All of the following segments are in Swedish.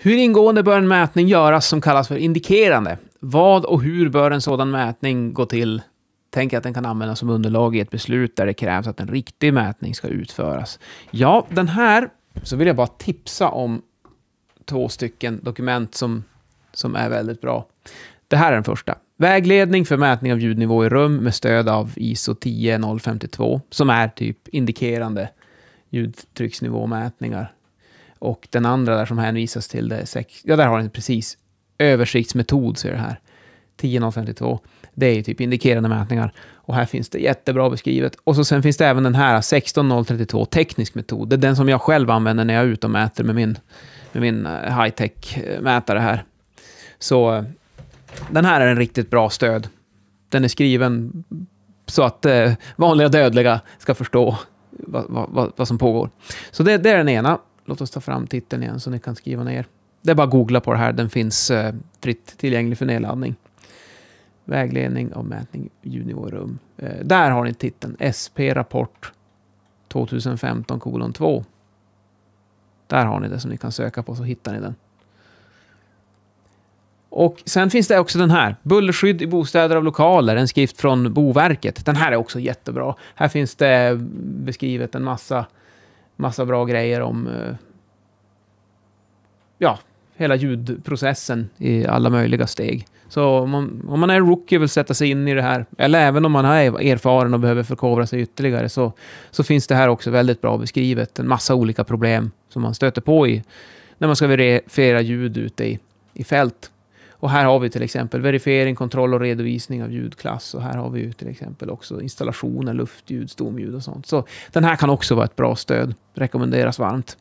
Hur ingående bör en mätning göras som kallas för indikerande? Vad och hur bör en sådan mätning gå till? Tänk att den kan användas som underlag i ett beslut där det krävs att en riktig mätning ska utföras. Ja, den här så vill jag bara tipsa om två stycken dokument som, som är väldigt bra. Det här är den första. Vägledning för mätning av ljudnivå i rum med stöd av ISO 10052, som är typ indikerande ljudtrycksnivåmätningar. Och den andra där som hänvisas till, det sex, ja där har den precis, översiktsmetod ser är det här. 10052. Det är ju typ indikerande mätningar. Och här finns det jättebra beskrivet. Och så sen finns det även den här 16032 teknisk metod. Det är den som jag själv använder när jag är ute och mäter med min, med min eh, high-tech-mätare eh, här. Så eh, den här är en riktigt bra stöd. Den är skriven så att eh, vanliga dödliga ska förstå vad, vad, vad som pågår. Så det, det är den ena låt oss ta fram titeln igen så ni kan skriva ner. Det är bara att googla på det här, den finns eh, fritt tillgänglig för nedladdning. Vägledning och mätning juniorrum. Eh, där har ni titeln, SP-rapport 2015 kolon 2. Där har ni det som ni kan söka på så hittar ni den. Och sen finns det också den här, Bullerskydd i bostäder och lokaler, en skrift från Boverket. Den här är också jättebra. Här finns det eh, beskrivet en massa, massa bra grejer om eh, ja, hela ljudprocessen i alla möjliga steg. Så om man, om man är rookie och vill sätta sig in i det här, eller även om man är erfaren och behöver förkovra sig ytterligare, så, så finns det här också väldigt bra beskrivet. En massa olika problem som man stöter på i, när man ska verifiera ljud ute i, i fält. Och här har vi till exempel verifiering, kontroll och redovisning av ljudklass. Och här har vi ju till exempel också installationer, luftljud, stomljud och sånt. Så den här kan också vara ett bra stöd. Rekommenderas varmt.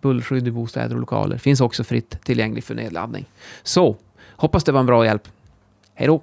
Bullskydd i bostäder och lokaler finns också fritt tillgänglig för nedladdning. Så, hoppas det var en bra hjälp. Hej då!